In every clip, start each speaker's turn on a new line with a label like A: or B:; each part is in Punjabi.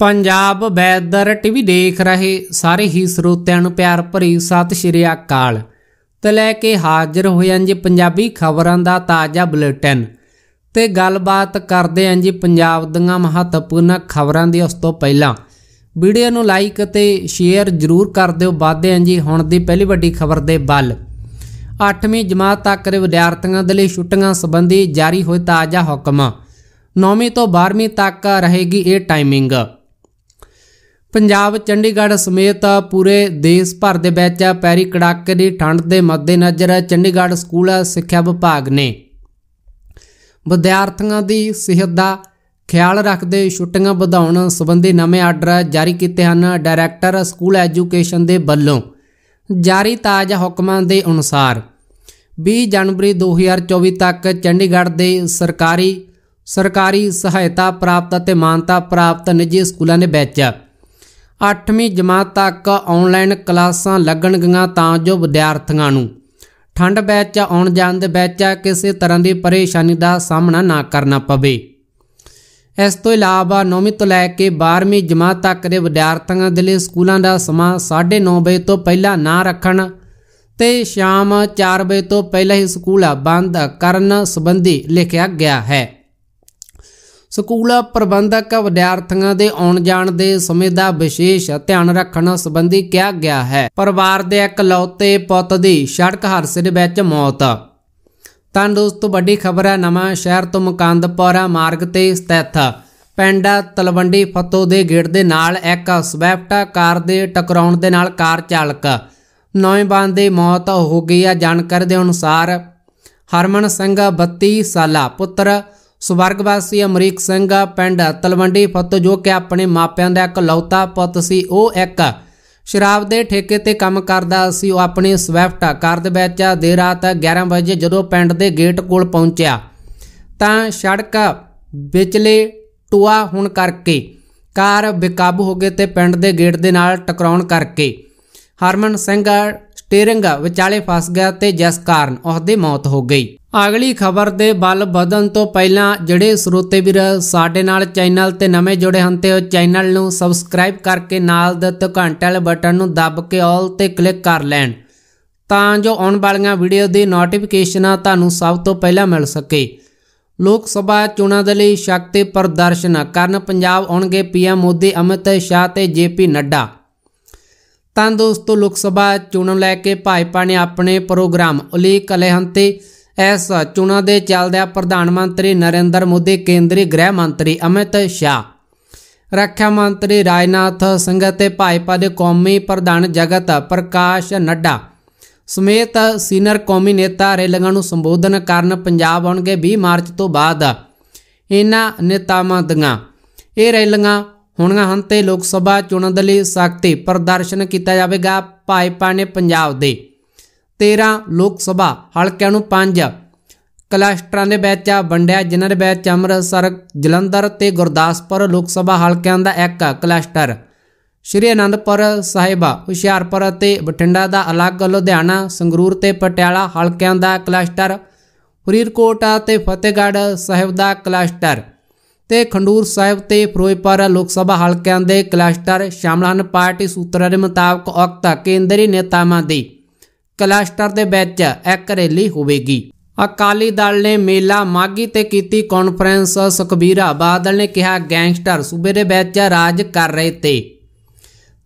A: ਪੰਜਾਬ ਵੈਦਰ ਟੀਵੀ ਦੇਖ ਰਹੇ ਸਾਰੇ ਹੀ ਸਰੋਤਿਆਂ ਨੂੰ ਪਿਆਰ ਭਰੀ ਸਤਿ ਸ਼੍ਰੀ ਅਕਾਲ ਤੇ ਲੈ ਕੇ ਹਾਜ਼ਰ ਹੋਏ ਹਾਂ ਜੀ ਪੰਜਾਬੀ ਖਬਰਾਂ ਦਾ ਤਾਜ਼ਾ ਬੁਲੇਟਿਨ ਤੇ ਗੱਲਬਾਤ ਕਰਦੇ ਹਾਂ ਜੀ ਪੰਜਾਬ ਦੀਆਂ ਮਹੱਤਵਪੂਰਨ ਖਬਰਾਂ ਦੀ ਉਸ ਤੋਂ ਪਹਿਲਾਂ ਵੀਡੀਓ ਨੂੰ ਲਾਈਕ ਅਤੇ ਸ਼ੇਅਰ ਜ਼ਰੂਰ ਕਰ ਦਿਓ ਵਾਧੇ ਹਾਂ ਜੀ ਹੁਣ ਦੀ ਪਹਿਲੀ ਵੱਡੀ ਖਬਰ ਦੇ ਵੱਲ 8ਵੀਂ ਜਮਾਤ ਤੱਕ ਦੇ ਵਿਦਿਆਰਥੀਆਂ ਦੇ ਲਈ ਛੁੱਟੀਆਂ ਸੰਬੰਧੀ ਜਾਰੀ ਹੋਏ ਤਾਜ਼ਾ ਹੁਕਮ 9ਵੀਂ ਤੋਂ 12ਵੀਂ ਤੱਕ ਰਹੇਗੀ ਇਹ ਟਾਈਮਿੰਗ ਪੰਜਾਬ ਚੰਡੀਗੜ੍ਹ ਸਮੇਤ ਪੂਰੇ ਦੇਸ਼ ਭਰ ਦੇ ਵਿੱਚ ਪੈਰੀ ਕੜਾਕੇ ਦੀ ਠੰਡ ਦੇ ਮੱਦੇਨਜ਼ਰ ਚੰਡੀਗੜ੍ਹ ਸਕੂਲ ਸਿੱਖਿਆ ਵਿਭਾਗ ਨੇ ਵਿਦਿਆਰਥੀਆਂ ਦੀ ਸਿਹਤ ਦਾ ਖਿਆਲ ਰੱਖਦੇ ਛੁੱਟੀਆਂ ਵਧਾਉਣ ਸੰਬੰਧੀ ਨਵੇਂ ਆਰਡਰ ਜਾਰੀ ਕੀਤੇ ਹਨ ਡਾਇਰੈਕਟਰ ਸਕੂਲ ਐਜੂਕੇਸ਼ਨ ਦੇ ਵੱਲੋਂ ਜਾਰੀ ਤਾਜ਼ਾ ਹੁਕਮਾਂ ਦੇ ਅਨੁਸਾਰ 20 ਜਨਵਰੀ 2024 ਤੱਕ ਚੰਡੀਗੜ੍ਹ ਦੇ ਸਰਕਾਰੀ ਸਰਕਾਰੀ ਸਹਾਇਤਾ ਪ੍ਰਾਪਤ ਅਤੇ ਮਾਨਤਾ ਪ੍ਰਾਪਤ ਨਿੱਜੀ ਸਕੂਲਾਂ ਦੇ ਵਿੱਚ 8ਵੀਂ ਜਮਾਤ ਤੱਕ ਆਨਲਾਈਨ ਕਲਾਸਾਂ ਲੱਗਣਗੀਆਂ ਤਾਂ ਜੋ ਵਿਦਿਆਰਥੀਆਂ ਨੂੰ ਠੰਡ ਵਿੱਚ ਆਉਣ ਜਾਣ ਦੇ ਵਿੱਚ ਕਿਸੇ ਤਰ੍ਹਾਂ ਦੀ ਪਰੇਸ਼ਾਨੀ ਦਾ ਸਾਹਮਣਾ ਨਾ ਕਰਨਾ ਪਵੇ ਇਸ ਤੋਂ ਇਲਾਵਾ 9ਵੀਂ ਤੋਂ ਲੈ ਕੇ 12ਵੀਂ ਜਮਾਤ ਤੱਕ ਦੇ ਵਿਦਿਆਰਥੀਆਂ ਦੇ ਲਈ ਸਕੂਲਾਂ ਦਾ ਸਮਾਂ 9:30 ਵਜੇ ਤੋਂ ਪਹਿਲਾਂ ਨਾ ਰੱਖਣ ਤੇ ਸ਼ਾਮ 4 ਵਜੇ ਤੋਂ ਪਹਿਲਾਂ ਹੀ ਸਕੂਲ ਬੰਦ ਕਰਨ ਸੰਬੰਧੀ ਲਿਖਿਆ ਗਿਆ ਹੈ ਸਕੂਲ ਪ੍ਰਬੰਧਕ ਵਿਦਿਆਰਥੀਆਂ ਦੇ ਆਉਣ ਜਾਣ ਦੇ ਸਮੇਂ ਦਾ ਵਿਸ਼ੇਸ਼ ਧਿਆਨ ਰੱਖਣ ਸੰਬੰਧੀ ਕਿਹਾ ਗਿਆ ਹੈ ਪਰਿਵਾਰ ਦੇ ਇਕਲੌਤੇ ਪੁੱਤ ਦੀ ਸੜਕ ਹਾਦਸੇ ਦੇ ਵਿੱਚ ਮੌਤ ਤਾਂ ਦੋਸਤੋ ਵੱਡੀ ਖਬਰ ਹੈ ਨਵਾਂ ਸ਼ਹਿਰ ਤੋਂ ਮੁਕੰਦਪੁਰਾ ਮਾਰਗ ਤੇ ਸਥਿਤ ਪਿੰਡ ਤਲਵੰਡੀ ਫਤੋ ਦੇ ਗੇੜ ਦੇ ਨਾਲ ਇੱਕ ਸਵੈਫਟਾ ਕਾਰ ਦੇ ਟਕਰਾਉਣ ਦੇ ਨਾਲ ਕਾਰ ਚਾਲਕ ਨੌਜਵਾਨ ਦੀ ਮੌਤ ਹੋ ਗਈ ਹੈ ਜਾਣਕਾਰੀ ਦੇ ਅਨੁਸਾਰ ਹਰਮਨ ਸਿੰਘ 32 ਸਾਲਾ ਪੁੱਤਰ ਸਵਰਗ ਵਾਸੀ ਅਮਰੀਕ ਸਿੰਘ ਪਿੰਡ ਤਲਵੰਡੀ ਫੱਤ ਜੋ ਕਿ ਆਪਣੇ ਮਾਪਿਆਂ ਦਾ ਇਕਲੌਤਾ ਪੁੱਤ ਸੀ ਉਹ ਇੱਕ ਸ਼ਰਾਬ ਦੇ ਠੇਕੇ ਤੇ ਕੰਮ ਕਰਦਾ ਸੀ ਉਹ ਆਪਣੇ ਸਵੈਫਟ ਕਾਰ ਦੇ ਵਿੱਚ ਦੇਰ ਰਾਤ 11 ਵਜੇ ਜਦੋਂ ਪਿੰਡ ਦੇ ਗੇਟ ਕੋਲ ਪਹੁੰਚਿਆ ਤਾਂ ਸੜਕ ਵਿਚਲੇ ਟੁਆ ਹੁਣ ਕਰਕੇ ਕਾਰ ਬੇਕਾਬੂ ਹੋ ਗਈ ਤੇ ਪਿੰਡ ਦੇ ਗੇਟ ਦੇ ਨਾਲ ਟਕਰਾਉਣ ਕਰਕੇ ਹਰਮਨ ਸਿੰਘ ਸਟੀਅਰਿੰਗ ਵਿਚਾਲੇ ਫਸ ਗਿਆ ਤੇ ਜਿਸ ਕਾਰਨ ਉਸ ਦੀ ਮੌਤ ਹੋ ਗਈ ਅਗਲੀ ਖਬਰ ਦੇ ਬਲ ਵਧਣ ਤੋਂ ਪਹਿਲਾਂ ਜਿਹੜੇ ਸਰੋਤੇ ਵੀਰ ਸਾਡੇ ਨਾਲ ਚੈਨਲ ਤੇ ਨਵੇਂ ਜੁੜੇ ਹਨ ਤੇ ਉਹ ਚੈਨਲ ਨੂੰ ਸਬਸਕ੍ਰਾਈਬ ਕਰਕੇ ਨਾਲ ਦਿੱਤੇ ਘੰਟੇ ਵਾਲੇ ਬਟਨ ਨੂੰ ਦਬ ਕੇ ਆਲ ਤੇ ਕਲਿੱਕ ਕਰ ਲੈਣ ਤਾਂ ਜੋ ਆਉਣ ਵਾਲੀਆਂ ਵੀਡੀਓ ਦੀ ਨੋਟੀਫਿਕੇਸ਼ਨਾਂ ਤੁਹਾਨੂੰ ਸਭ ਤੋਂ ਪਹਿਲਾਂ ਮਿਲ ਸਕੇ ਲੋਕ ਸਭਾ ਚੋਣਾਂ ਦੇ ਲਈ ਸ਼ਕਤੀ ਪ੍ਰਦਰਸ਼ਨ ਕਰਨ ਪੰਜਾਬ ਆਉਣਗੇ ਪੀਐਮ ਮੋਦੀ ਅਮਿਤ ਸ਼ਾਹ ਤੇ ਜੇਪੀ ਨੱਡਾ ਤਾਂ ਦੋਸਤੋ ਲੋਕ ਸਭਾ ਚੋਣਾਂ ਲੈ ਕੇ ਭਾਜਪਾ ਨੇ ਆਪਣੇ ਪ੍ਰੋਗਰਾਮ ਉਲੀਕ ਲੈ ਹੰਤੇ ਇਸ ਚੋਣਾਂ ਦੇ ਚੱਲਦਿਆਂ ਪ੍ਰਧਾਨ ਮੰਤਰੀ ਨਰਿੰਦਰ ਮੋਦੀ ਕੇਂਦਰੀ ਗ੍ਰਹਿ ਮੰਤਰੀ ਅਮਿਤ ਸ਼ਾਹ ਰੱਖਿਆ ਮੰਤਰੀ ਰਾਜਨਾਥ ਸਿੰਘ ਅਤੇ ਭਾਜਪਾ ਦੇ ਕੌਮੀ ਪ੍ਰਧਾਨ ਜਗਤ ਪ੍ਰਕਾਸ਼ ਨੱਡਾ ਸਮੇਤ ਸੀਨੀਅਰ ਕੌਮੀ ਨੇਤਾ ਰੈਲੀਆਂ ਨੂੰ ਸੰਬੋਧਨ ਕਰਨ ਪੰਜਾਬ ਆਉਣਗੇ 20 ਮਾਰਚ ਤੋਂ ਬਾਅਦ ਇਹਨਾਂ ਨੇਤਾਵਾਂ ਦੀਆਂ ਇਹ ਰੈਲੀਆਂ ਹੋਣੀਆਂ ਹਨ ਤੇ ਲੋਕ ਸਭਾ ਚੁਣਨ ਦੇ ਲਈ ਸਖਤੀ ਪ੍ਰਦਰਸ਼ਨ ਕੀਤਾ ਜਾਵੇਗਾ ਭਾਜਪਾ ਨੇ ਪੰਜਾਬ ਦੇ 13 ਲੋਕ ਸਭਾ ਹਲਕਿਆਂ ਨੂੰ 5 ਕਲਸਟਰਾਂ ਦੇ ਵਿੱਚ ਆ ਵੰਡਿਆ ਜਿਨ੍ਹਾਂ ਦੇ ਵਿੱਚ ਅੰਮ੍ਰਿਤਸਰ ਜਲੰਧਰ ਤੇ ਗੁਰਦਾਸਪੁਰ ਲੋਕ ਸਭਾ ਹਲਕਿਆਂ ਦਾ ਇੱਕ ਕਲਸਟਰ ਸ਼੍ਰੀ ਅਨੰਦਪੁਰ ਸਾਹਿਬਾ ਹੁਸ਼ਿਆਰਪੁਰ ਤੇ ਬਠਿੰਡਾ ਦਾ ਅਲੱਗ ਲੁਧਿਆਣਾ ਸੰਗਰੂਰ ਤੇ ਪਟਿਆਲਾ ਹਲਕਿਆਂ ਦਾ ਕਲਸਟਰ ਫਰੀਦਕੋਟ ਤੇ ਫਤਿਹਗੜ੍ਹ ਸਾਹਿਬ ਦਾ ਕਲਸਟਰ ਤੇ ਖੰਡੂਰ ਸਾਹਿਬ ਤੇ ਫਿਰੋਜ਼ਪੁਰ ਲੋਕ ਸਭਾ ਹਲਕਿਆਂ ਦੇ ਕਲਸਟਰ ਸ਼ਾਮਲ ਹਨ ਪਾਰਟੀ ਸੂਤਰਾਂ ਦੇ ਮੁਤਾਬਕ ਉਕਤ ਕੇਂਦਰੀ ਨੇਤਾਵਾਂ ਦੀ ਕਲਸਟਰ ਦੇ ਵਿੱਚ ਇੱਕ ਰੈਲੀ ਹੋਵੇਗੀ ਅਕਾਲੀ ਦਲ ਨੇ ਮੇਲਾ ਮਾਗੀ ਤੇ ਕੀਤੀ ਕਾਨਫਰੰਸ ਸੁਖਬੀਰਾ ਬਾਦਲ ਨੇ ਕਿਹਾ ਗੈਂਗਸਟਰ ਸੂਬੇ ਦੇ ਵਿੱਚ ਰਾਜ ਕਰ ਰਹੇ ਤੇ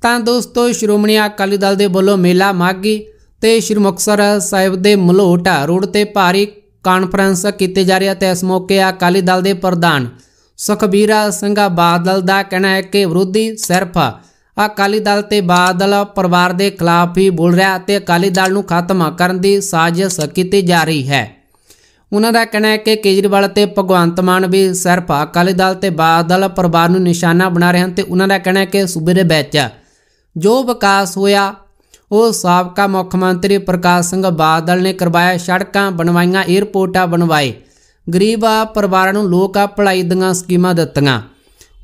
A: ਤਾਂ ਦੋਸਤੋ ਸ਼੍ਰੋਮਣੀ ਅਕਾਲੀ ਦਲ ਦੇ ਵੱਲੋਂ ਮੇਲਾ ਮਾਗੀ ਤੇ ਸ਼੍ਰੀ ਮੁਕਸਰ ਸਾਹਿਬ ਦੇ ਮਲੋਟ ਰੋਡ ਤੇ ਭਾਰੀ ਕਾਨਫਰੰਸ ਕੀਤੀ ਜਾ ਰਹੀ ਹੈ ਤੇ ਇਸ ਮੌਕੇ ਅਕਾਲੀ ਦਲ ਦੇ ਪ੍ਰਧਾਨ ਸੁਖਬੀਰਾ ਸਿੰਘਾ ਬਾਦਲ ਦਾ ਕਹਿਣਾ ਹੈ ਕਿ ਵਿਰੋਧੀ ਸਿਰਫ ਅਕਾਲੀ ਦਲ ਤੇ ਬਾਦਲ ਪਰਿਵਾਰ ਦੇ ਖਿਲਾਫ ਹੀ ਬੋਲ ਰਿਹਾ ਤੇ ਅਕਾਲੀ ਦਲ ਨੂੰ ਖਤਮ ਕਰਨ ਦੀ ਸਾਜ਼ਿਸ਼ ਕੀਤੀ ਜਾ ਰਹੀ ਹੈ ਉਹਨਾਂ ਦਾ ਕਹਿਣਾ ਹੈ ਕਿ ਕੇਜਰੀਵਾਲ ਤੇ ਭਗਵੰਤ ਮਾਨ ਵੀ ਸਿਰਫ ਅਕਾਲੀ ਦਲ ਤੇ ਬਾਦਲ ਪਰਿਵਾਰ ਨੂੰ ਨਿਸ਼ਾਨਾ ਬਣਾ ਰਹੇ ਹਨ ਤੇ ਉਹਨਾਂ ਦਾ ਕਹਿਣਾ ਹੈ ਕਿ ਸੂਬੇ ਦੇ ਵਿੱਚ ਜੋ ਵਿਕਾਸ ਹੋਇਆ ਉਹ ਸਾਬਕਾ ਮੁੱਖ ਮੰਤਰੀ ਪ੍ਰਕਾਸ਼ ਸਿੰਘ ਬਾਦਲ ਨੇ ਕਰਵਾਇਆ ਸੜਕਾਂ ਬਣਵਾਈਆਂ 에어ਪੋਰਟਾਂ ਬਣਵਾਏ ਗਰੀਬ ਪਰਿਵਾਰਾਂ ਨੂੰ ਲੋਕ ਭਲਾਈ ਦੀਆਂ ਸਕੀਮਾਂ ਦਿੱਤੀਆਂ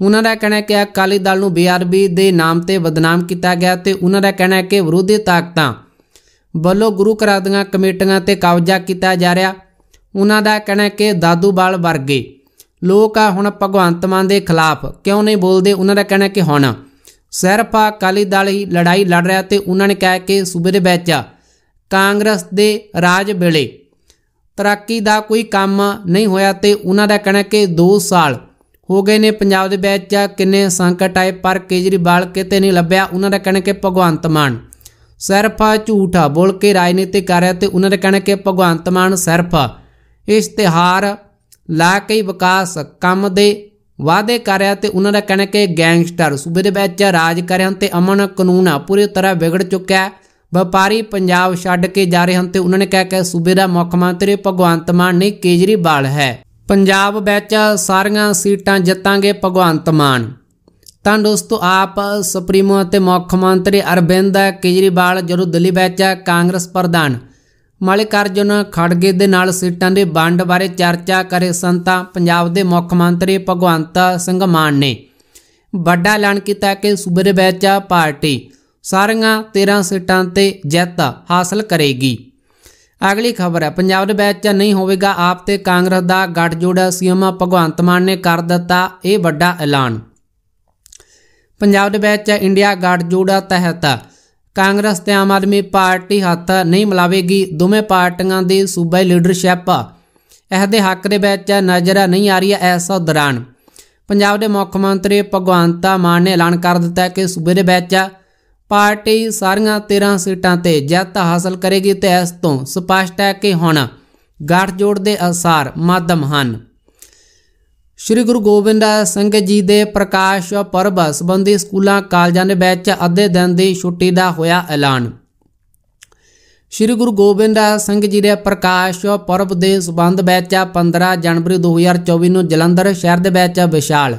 A: ਉਹਨਾਂ ਦਾ ਕਹਿਣਾ ਹੈ ਕਿ ਅਕਾਲੀ ਦਲ ਨੂੰ ਬੀਆਰਬੀ ਦੇ ਨਾਮ ਤੇ ਬਦਨਾਮ ਕੀਤਾ ਗਿਆ ਤੇ ਉਹਨਾਂ ਦਾ ਕਹਿਣਾ ਹੈ ਕਿ ਵਿਰੋਧੀ ਤਾਕਤਾਂ ਵੱਲੋਂ ਗੁਰੂ ਘਰਾਂ ਦੀਆਂ ਕਮੇਟੀਆਂ ਤੇ ਕਬਜ਼ਾ ਕੀਤਾ ਜਾ ਰਿਹਾ ਉਹਨਾਂ ਦਾ ਕਹਿਣਾ ਹੈ ਕਿ ਬਾਲ ਵਰਗੇ ਲੋਕ ਆ ਹੁਣ ਭਗਵੰਤ ਮਾਨ ਦੇ ਖਿਲਾਫ ਕਿਉਂ ਨਹੀਂ ਬੋਲਦੇ ਉਹਨਾਂ ਦਾ ਕਹਿਣਾ ਕਿ ਹੁਣ ਸਿਰਫ ਅਕਾਲੀ ਦਲ ਹੀ ਲੜਾਈ ਲੜ ਰਿਹਾ ਤੇ ਉਹਨਾਂ ਨੇ ਕਿਹਾ ਕਿ ਸੂਬੇ ਦੇ ਵਿੱਚ ਕਾਂਗਰਸ ਦੇ ਰਾਜ ਵੇਲੇ ਤਰੱਕੀ ਦਾ ਕੋਈ ਕੰਮ ਨਹੀਂ ਹੋਇਆ ਤੇ ਉਹਨਾਂ ਦਾ ਕਹਿਣਾ ਕਿ 2 ਸਾਲ ਹੋ ਗਏ ਨੇ ਪੰਜਾਬ ਦੇ ਵਿੱਚ ਕਿੰਨੇ ਸੰਕਟ ਆਏ ਪਰ ਕੇਜਰੀਵਾਲ ਕਿਤੇ ਨਹੀਂ ਲੱਭਿਆ ਉਹਨਾਂ ਦਾ ਕਹਿਣਾ ਕਿ ਭਗਵੰਤ ਮਾਨ ਸਿਰਫ ਝੂਠਾ ਬੋਲ ਕੇ ਰਾਜਨੀਤੀ ਕਰ ਰਿਹਾ ਤੇ ਉਹਨਾਂ ਦਾ ਕਹਿਣਾ ਕਿ ਭਗਵੰਤ ਮਾਨ ਸਿਰਫ ਇਸ਼ਤਿਹਾਰ ਲਾ ਕੇ ਵਿਕਾਸ ਕੰਮ ਦੇ ਵਾਅਦੇ ਕਰ ਰਿਹਾ ਤੇ ਉਹਨਾਂ ਦਾ ਕਹਿਣਾ ਕਿ ਗੈਂਗਸਟਰ ਸੂਬੇ ਦੇ ਵਿੱਚ ਰਾਜ ਕਰ ਰਹੇ ਹਨ ਤੇ ਅਮਨ ਕਾਨੂੰਨ ਆ ਪੂਰੀ ਤਰ੍ਹਾਂ ਵਿਗੜ ਚੁੱਕਿਆ ਹੈ ਵਪਾਰੀ ਪੰਜਾਬ ਛੱਡ ਕੇ ਜਾ ਰਹੇ ਹਨ ਤੇ ਉਹਨਾਂ ਨੇ ਕਹਿ ਕੇ ਸੂਬੇ ਦਾ ਮੁੱਖ ਮੰਤਰੀ ਭਗਵੰਤ ਮਾਨ ਨਹੀਂ ਕੇਜਰੀਵਾਲ ਹੈ ਪੰਜਾਬ ਵਿੱਚ ਸਾਰੀਆਂ ਸੀਟਾਂ ਜਿੱਤਾਂਗੇ ਭਗਵੰਤ ਮਾਨ ਤਾਂ ਦੋਸਤੋ ਆਪ ਸੁਪਰੀਮੋ ਅਤੇ ਮੁੱਖ ਮੰਤਰੀ ਅਰਵਿੰਦ ਕੇਜਰੀਵਾਲ ਜਦੋਂ ਦਿੱਲੀ ਵਿੱਚ ਕਾਂਗਰਸ ਪ੍ਰਧਾਨ ਮਲਿਕਾਰਜੁਨ ਖੜਗੇ ਦੇ ਨਾਲ ਸੀਟਾਂ ਦੇ ਵੰਡ ਬਾਰੇ ਚਰਚਾ ਕਰੇ ਸੰਤਾ ਪੰਜਾਬ ਦੇ ਮੁੱਖ ਮੰਤਰੀ ਭਗਵੰਤ ਸਿੰਘ ਮਾਨ ਨੇ ਵੱਡਾ ਐਲਾਨ ਕੀਤਾ ਕਿ ਸੂਬੇ ਦੇ ਵਿੱਚ ਪਾਰਟੀ ਸਾਰੀਆਂ 13 ਸੀਟਾਂ ਤੇ ਜਿੱਤ ਹਾਸਲ ਕਰੇਗੀ ਅਗਲੀ ਖਬਰ ਹੈ ਪੰਜਾਬ ਦੇ ਵਿੱਚ ਨਹੀਂ ਹੋਵੇਗਾ ਆਪ ਤੇ ਕਾਂਗਰਸ ਦਾ ਜੋੜ ਸੀਐਮ ਭਗਵੰਤ ਮਾਨ ਨੇ ਕਰ ਦਿੱਤਾ ਇਹ ਵੱਡਾ ਐਲਾਨ ਪੰਜਾਬ ਦੇ ਵਿੱਚ ਇੰਡੀਆ ਜੋੜ ਤਹਿਤ ਕਾਂਗਰਸ ਤੇ ਆਮ ਆਦਮੀ ਪਾਰਟੀ ਹੱਥ ਨਹੀਂ ਮਿਲਾਵੇਗੀ ਦੋਵੇਂ ਪਾਰਟੀਆਂ ਦੀ ਸੂਬਾਈ ਲੀਡਰਸ਼ਿਪ ਦੇ ਹੱਕ ਦੇ ਵਿੱਚ ਨਜ਼ਰ ਨਹੀਂ ਆ ਰਹੀ ਐਸ ਦੌਰਾਨ ਪੰਜਾਬ ਦੇ ਮੁੱਖ ਮੰਤਰੀ ਭਗਵੰਤ ਮਾਨ ਨੇ ਐਲਾਨ ਕਰ ਦਿੱਤਾ ਕਿ ਸੂਬੇ ਦੇ ਵਿੱਚ ਪਾਰਟੀ ਸਾਰੀਆਂ 13 ਸੀਟਾਂ ਤੇ ਜਿੱਤ ਹਾਸਲ ਕਰੇਗੀ ਤੇ ਇਸ ਤੋਂ ਸਪਸ਼ਟ ਹੈ ਕਿ ਹੁਣ ਗੱਠਜੋੜ ਦੇ ਅਸਾਰ ਮਾਧਮ ਹਨ ਸ਼੍ਰੀ ਗੁਰੂ ਗੋਬਿੰਦ ਸਿੰਘ ਜੀ ਦੇ ਪ੍ਰਕਾਸ਼ ਪਰਬ ਸੰਬੰਧੀ ਸਕੂਲਾਂ ਕਾਲਜਾਂ ਦੇ ਵਿੱਚ ਅੱਧੇ ਦਿਨ ਦੀ ਛੁੱਟੀ ਦਾ ਹੋਇਆ ਐਲਾਨ ਸ਼੍ਰੀ ਗੁਰੂ ਗੋਬਿੰਦ ਸਿੰਘ ਜੀ ਦੇ ਪ੍ਰਕਾਸ਼ ਪਰਬ ਦੇ ਸਬੰਧ ਵਿੱਚ 15 ਜਨਵਰੀ 2024 ਨੂੰ ਜਲੰਧਰ ਸ਼ਹਿਰ ਦੇ ਵਿੱਚ ਵਿਸ਼ਾਲ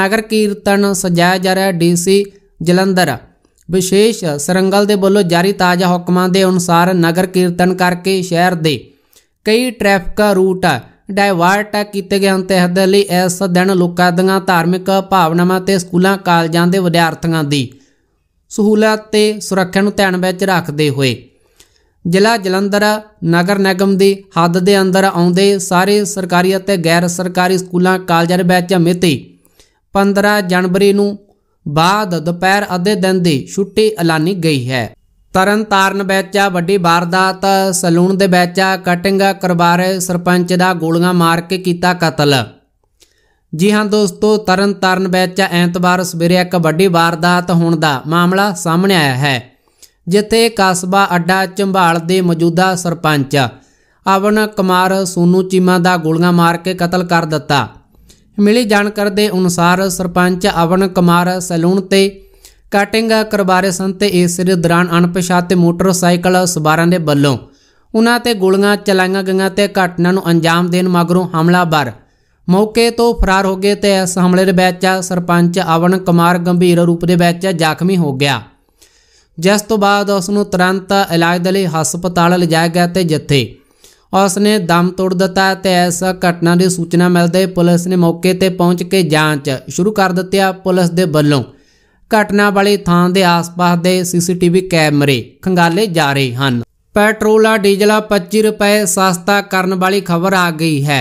A: ਨਗਰ ਕੀਰਤਨ ਸਜਾਇਆ ਜਾ ਰਿਹਾ ਡੀਸੀ ਜਲੰਧਰ ਵਿਸ਼ੇਸ਼ ਸਰੰਗਲ ਦੇ ਵੱਲੋਂ ਜਾਰੀ ਤਾਜ਼ਾ ਹੁਕਮਾਂ ਦੇ ਅਨੁਸਾਰ ਨਗਰ ਕੀਰਤਨ ਕਰਕੇ ਸ਼ਹਿਰ ਦੇ ਕਈ ਟ੍ਰੈਫਿਕ ਰੂਟ ਡਾਇਵਰਟ ਕੀਤੇ ਗਏ ਹਨ ਤੇ ਲਈ ਇਸ ਦਿਨ ਲੋਕਾਂ ਦੀਆਂ ਧਾਰਮਿਕ ਭਾਵਨਾਵਾਂ ਤੇ ਸਕੂਲਾਂ ਕਾਲਜਾਂ ਦੇ ਵਿਦਿਆਰਥੀਆਂ ਦੀ ਸਹੂਲਤ ਤੇ ਸੁਰੱਖਿਆ ਨੂੰ ਧਿਆਨ ਵਿੱਚ ਰੱਖਦੇ ਹੋਏ ਜ਼ਿਲ੍ਹਾ ਜਲੰਧਰ ਨਗਰ ਨਿਗਮ ਦੀ ਹੱਦ ਦੇ ਅੰਦਰ ਆਉਂਦੇ ਸਾਰੇ ਸਰਕਾਰੀ ਅਤੇ ਗੈਰ ਸਰਕਾਰੀ ਸਕੂਲਾਂ ਕਾਲਜਾਂ ਵਿੱਚ ਮਿਤੀ 15 ਜਨਵਰੀ ਨੂੰ ਬਾਅਦ ਦੁਪਹਿਰ ਅੱਧੇ ਦਿਨ ਦੀ ਛੁੱਟੀ ਐਲਾਨੀ ਗਈ ਹੈ ਤਰਨਤਾਰਨ ਵਿੱਚ ਵੱਡੀ ਵਾਰਦਾਤ ਸਲੂਨ ਦੇ ਵਿੱਚ ਕਟਿੰਗ ਕਰਵਾ ਰਹੇ ਸਰਪੰਚ ਦਾ ਗੋਲੀਆਂ ਮਾਰ ਕੇ ਕੀਤਾ ਕਤਲ ਜੀ ਹਾਂ ਦੋਸਤੋ ਤਰਨਤਾਰਨ ਵਿੱਚ ਐਤਵਾਰ ਸਵੇਰੇ ਇੱਕ ਵੱਡੀ ਵਾਰਦਾਤ ਹੋਣ ਦਾ ਮਾਮਲਾ ਸਾਹਮਣੇ ਆਇਆ ਹੈ ਜਿੱਥੇ ਕਸਬਾ ਅੱਡਾ ਚੰਬਾਲ ਦੇ ਮੌਜੂਦਾ ਸਰਪੰਚ ਅਵਨ ਕੁਮਾਰ ਸੋਨੂ ਚੀਮਾ ਦਾ ਗੋਲੀਆਂ ਮਾਰ ਕੇ ਕਤਲ ਕਰ ਦਿੱਤਾ ਮਿਲੀ ਜਾਣਕਾਰੀ ਦੇ ਅਨੁਸਾਰ ਸਰਪੰਚ ਅਵਨ ਕੁਮਾਰ ਸੈਲੂਨ ਤੇ ਕਟਿੰਗ ਕਰਵਾਰੇ ਸਨ ਤੇ ਇਸ ਦੇ ਦੌਰਾਨ ਅਣਪਛਾਤੇ ਮੋਟਰਸਾਈਕਲ ਸਵਾਰਾਂ ਦੇ ਵੱਲੋਂ ਉਹਨਾਂ ਤੇ ਗੋਲੀਆਂ ਚਲਾਈਆਂ ਗਈਆਂ ਤੇ ਘਟਨਾ ਨੂੰ ਅੰਜਾਮ ਦੇਣ ਮਗਰੋਂ ਹਮਲਾਵਰ ਮੌਕੇ ਤੋਂ ਫਰਾਰ ਹੋ ਗਏ ਤੇ ਇਸ ਹਮਲੇ ਦੇ ਵਿੱਚ ਸਰਪੰਚ ਅਵਨ ਕੁਮਾਰ ਗੰਭੀਰ ਰੂਪ ਦੇ ਵਿੱਚ ਜ਼ਖਮੀ ਹੋ ਗਿਆ ਜਿਸ ਤੋਂ ਬਾਅਦ ਉਸ ਨੂੰ ਤੁਰੰਤ ਇਲਾਜ ਦੇ ਲਈ ਹਸਪਤਾਲ ਲਿਜਾਇਆ ਗਿਆ ਤੇ ਜਿੱਥੇ ਉਸ ਨੇ ਦਮ ਤੋੜ ਦਿੱਤਾ ਤੇ ਇਸ ਘਟਨਾ ਦੀ ਸੂਚਨਾ ਮਿਲਦੇ ਪੁਲਿਸ ਨੇ ਮੌਕੇ ਤੇ ਪਹੁੰਚ ਕੇ ਜਾਂਚ ਸ਼ੁਰੂ ਕਰ ਦਿੱਤੀਆ ਪੁਲਿਸ ਦੇ ਵੱਲੋਂ ਘਟਨਾ ਵਾਲੀ ਥਾਂ ਦੇ ਆਸ-ਪਾਸ ਦੇ ਸੀਸੀਟੀਵੀ ਕੈਮਰੇ ਖੰਗਾਲੇ ਜਾ ਰਹੇ ਹਨ ਪੈਟਰੋਲ ਆ ਡੀਜ਼ਲ 25 ਰੁਪਏ ਸਸਤਾ ਕਰਨ ਵਾਲੀ ਖਬਰ ਆ ਗਈ ਹੈ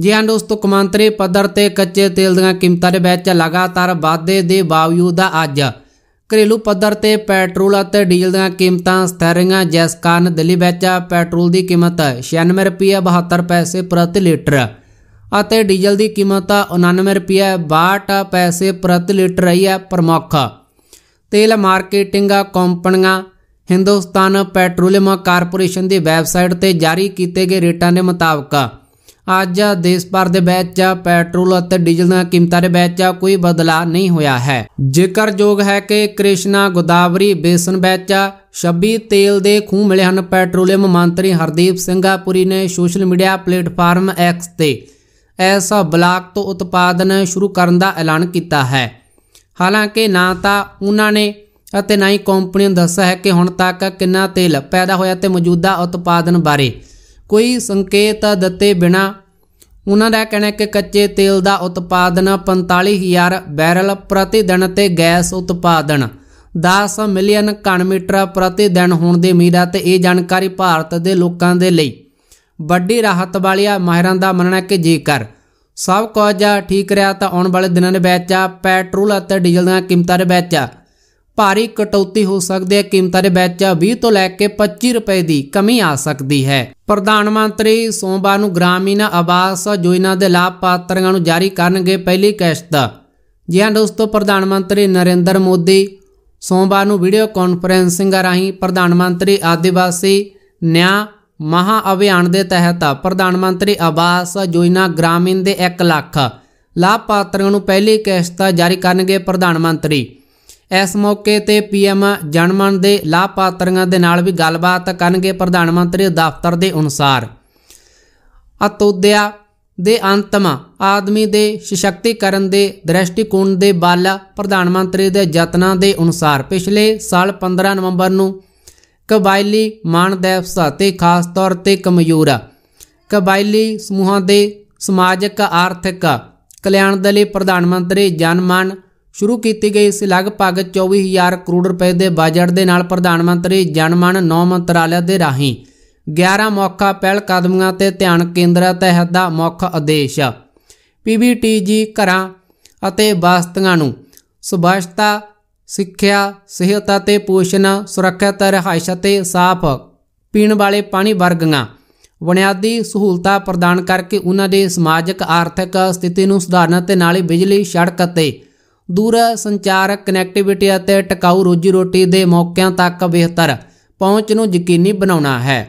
A: ਜੀ ਹਾਂ ਦੋਸਤੋ ਕਮਾਂਤਰੀ ਪੱਧਰ ਤੇ ਕੱਚੇ ਤੇਲ ਦੀਆਂ ਕੀਮਤਾਂ ਦੇ ਵਿੱਚ ਲਗਾਤਾਰ ਵਾਧੇ ਦੇ ਬਾਵਜੂਦ ਅੱਜ ਘਰੇਲੂ ਪੱਧਰ ਤੇ ਪੈਟਰੋਲ ਅਤੇ ਡੀਜ਼ਲ ਦੀਆਂ ਕੀਮਤਾਂ ਸਥਿਰ ਰਹੀਆਂ ਜਿਸ ਕਾਰਨ ਦਿੱਲੀ ਵਿੱਚ ਪੈਟਰੋਲ ਦੀ ਕੀਮਤ 96 ਰੁਪਏ 72 ਪੈਸੇ ਪ੍ਰਤੀ ਲੀਟਰ ਅਤੇ ਡੀਜ਼ਲ ਦੀ ਕੀਮਤ 99 ਰੁਪਏ 62 ਪੈਸੇ ਪ੍ਰਤੀ ਲੀਟਰ ਰਹੀ ਹੈ ਪ੍ਰਮੁੱਖ ਤੇਲ ਮਾਰਕੀਟਿੰਗ ਕੰਪਨੀਆਂ ਹਿੰਦੁਸਤਾਨ ਪੈਟਰੋਲੀਅਮ ਕਾਰਪੋਰੇਸ਼ਨ ਦੀ ਵੈਬਸਾਈਟ ਤੇ ਜਾਰੀ ਕੀਤੇ ਗਏ ਰੇਟਾਂ ਦੇ ਮੁਤਾਬਕ ਅੱਜ ਦੇਸ਼ ਭਰ ਦੇ ਵਿੱਚ ਪੈਟਰੋਲ ਅਤੇ ਡੀਜ਼ਲ ਦੀਆਂ ਕੀਮਤਾਂ ਦੇ ਵਿੱਚ ਕੋਈ ਬਦਲਾਅ ਨਹੀਂ ਹੋਇਆ ਹੈ ਜ਼ਿਕਰਯੋਗ ਹੈ ਕਿ ਕ੍ਰਿਸ਼ਨਾ ਗੋਦਾਵਰੀ ਬੇਸਨ ਵਿੱਚ 26 ਤੇਲ ਦੇ ਖੂਹ ਮਿਲੇ ਹਨ ਪੈਟਰੋਲੀਅਮ ਮੰਤਰੀ ਹਰਦੀਪ ਸਿੰਘਾਪੁਰੀ ਪੁਰੀ ਨੇ ਸੋਸ਼ਲ ਮੀਡੀਆ ਪਲੇਟਫਾਰਮ ਐਕਸ ਤੇ ਐਸਾ ਬਲਾਕ ਤੋਂ ਉਤਪਾਦਨ ਸ਼ੁਰੂ ਕਰਨ ਦਾ ਐਲਾਨ ਕੀਤਾ ਹੈ ਹਾਲਾਂਕਿ ਨਾ ਤਾਂ ਉਹਨਾਂ ਨੇ ਅਤੇ ਨਾ ਹੀ ਕੰਪਨੀ ਨੇ ਦੱਸਿਆ ਹੈ ਕਿ ਹੁਣ ਤੱਕ ਕਿੰਨਾ ਤੇਲ ਪੈਦਾ ਹੋਇਆ ਤੇ ਮੌਜੂਦਾ ਉਤਪਾਦਨ ਬਾਰੇ ਕੋਈ ਸੰਕੇਤ ਦਿੱਤੇ ਬਿਨਾ ਉਹਨਾਂ ਦਾ ਕਹਿਣਾ ਕਿ ਕੱਚੇ ਤੇਲ ਦਾ ਉਤਪਾਦਨ 45000 ਬੈਰਲ ਪ੍ਰਤੀ ਦਿਨ ਤੇ ਗੈਸ ਉਤਪਾਦਨ 10 ਮਿਲੀਅਨ ਘਣ ਮੀਟਰ ਪ੍ਰਤੀ ਦਿਨ ਹੋਣ ਦੇ ਉਮੀਦ ਹੈ ਤੇ ਇਹ ਜਾਣਕਾਰੀ ਭਾਰਤ ਦੇ ਲੋਕਾਂ ਦੇ ਲਈ ਵੱਡੀ ਰਾਹਤ ਵਾਲੀਆ ਮਾਹਿਰਾਂ ਦਾ ਮੰਨਣਾ ਕਿ ਜੇਕਰ ਸਭ ਕੁਝ ਠੀਕ ਰਿਹਾ ਤਾਂ ਆਉਣ ਵਾਲੇ ਦਿਨਾਂ ਦੇ ਵਿੱਚ ਪੈਟਰੋਲ ਅਤੇ ਡੀਜ਼ਲ ਦੀਆਂ ਕੀਮਤਾਂ ਦੇ ਵਿੱਚ ਭਾਰੀ ਕਟੌਤੀ ਹੋ ਸਕਦੀ ਹੈ ਕੀਮਤਾਂ ਦੇ ਵਿੱਚ 20 ਤੋਂ ਲੈ ਕੇ 25 ਰੁਪਏ ਦੀ ਕਮੀ ਆ ਸਕਦੀ ਹੈ ਪ੍ਰਧਾਨ ਮੰਤਰੀ ਸੋਮਵਾਰ ਨੂੰ ਗ੍ਰਾਮੀਣ ਆਵਾਸ ਯੋਜਨਾ ਦੇ ਲਾਭਪਾਤਰੀਆਂ ਨੂੰ ਜਾਰੀ ਕਰਨਗੇ ਪਹਿਲੀ ਕਿਸ਼ਤ ਜੀ ਹਾਂ ਦੋਸਤੋ ਪ੍ਰਧਾਨ ਮੰਤਰੀ ਨਰਿੰਦਰ ਮੋਦੀ ਸੋਮਵਾਰ ਨੂੰ ਵੀਡੀਓ ਕਾਨਫਰੈਂਸਿੰਗ ਰਾਹੀਂ ਪ੍ਰਧਾਨ ਮੰਤਰੀ ਆਦੀਵਾਸੀ ਨਿਆਂ ਮਹਾ ਅਭਿਆਨ ਦੇ ਤਹਿਤ ਪ੍ਰਧਾਨ ਮੰਤਰੀ ਆਵਾਸ ਯੋਜਨਾ ਗ੍ਰਾਮੀਣ ਦੇ 1 ਲੱਖ ਲਾਭਪਾਤਰੀਆਂ ਨੂੰ ਪਹਿਲੀ ਕਿਸ਼ਤ ਜਾਰੀ ਕਰਨਗੇ ਪ੍ਰਧਾਨ ਮੰਤਰੀ ਇਸ ਮੌਕੇ ਤੇ ਪੀਐਮ ਜਨਮਨ ਦੇ ਲਾਭਪਾਤਰੀਆਂ ਦੇ ਨਾਲ ਵੀ ਗੱਲਬਾਤ ਕਰਨਗੇ ਪ੍ਰਧਾਨ ਮੰਤਰੀ ਦਫ਼ਤਰ ਦੇ ਅਨੁਸਾਰ ਅਤੋਦਿਆ ਦੇ ਅੰਤਮ ਆਦਮੀ ਦੇ ਸਸ਼ਕਤੀਕਰਨ ਦੇ ਦ੍ਰਿਸ਼ਟੀਕੋਣ ਦੇ ਬਲ ਪ੍ਰਧਾਨ ਮੰਤਰੀ ਦੇ ਯਤਨਾਂ ਦੇ ਅਨੁਸਾਰ ਪਿਛਲੇ ਸਾਲ 15 ਨਵੰਬਰ ਨੂੰ ਕਬਾਇਲੀ ਮਾਨਦੇਵਸ ਅਤੇ ਖਾਸ ਤੌਰ ਤੇ ਕਮਯੂਰ ਕਬਾਇਲੀ ਸਮੂਹਾਂ ਦੇ ਸਮਾਜਿਕ ਆਰਥਿਕ ਕਲਿਆਣ ਦੇ ਲਈ ਪ੍ਰਧਾਨ ਮੰਤਰੀ ਜਨਮਨ ਸ਼ੁਰੂ ਕੀਤੀ ਗਈ ਇਸ ਲਗਭਗ 24000 ਕਰੋੜ ਰੁਪਏ ਦੇ ਬਜਟ ਦੇ ਨਾਲ ਪ੍ਰਧਾਨ ਮੰਤਰੀ ਜਨਮਨ ਨੌ ਮੰਤਰਾਲੇ ਦੇ ਰਾਹੀਂ 11 ਮੌਕਾ ਪਹਿਲ ਕਦਮੀਆਂ ਤੇ ਧਿਆਨ ਕੇਂਦਰਿਤ ਹੈ ਦਾ ਮੁੱਖ ਉਦੇਸ਼ ਪੀਵੀਟੀਜੀ ਘਰਾਂ ਅਤੇ ਵਸਤਾਂ ਨੂੰ ਸੁਭਾਸ਼ਤਾ ਸਿੱਖਿਆ ਸਿਹਤ ਅਤੇ ਪੋਸ਼ਣ ਸੁਰੱਖਿਆ ਤੇ ਰਹਿائش ਅਤੇ ਸਾਫ਼ ਪੀਣ ਵਾਲੇ ਪਾਣੀ ਵਰਗੀਆਂ ਬੁਨਿਆਦੀ ਸਹੂਲਤਾਂ ਪ੍ਰਦਾਨ ਕਰਕੇ ਉਹਨਾਂ ਦੇ ਸਮਾਜਿਕ ਆਰਥਿਕ ਸਥਿਤੀ ਨੂੰ ਸੁਧਾਰਨ ਤੇ ਨਾਲ ਹੀ ਬਿਜਲੀ ਸੜਕ ਅਤੇ ਦੂਰ ਸੰਚਾਰ ਕਨੈਕਟੀਵਿਟੀ ਅਤੇ ਟਿਕਾਊ ਰੋਜੀ ਰੋਟੀ ਦੇ ਮੌਕਿਆਂ ਤੱਕ ਬਿਹਤਰ ਪਹੁੰਚ ਨੂੰ ਯਕੀਨੀ ਬਣਾਉਣਾ ਹੈ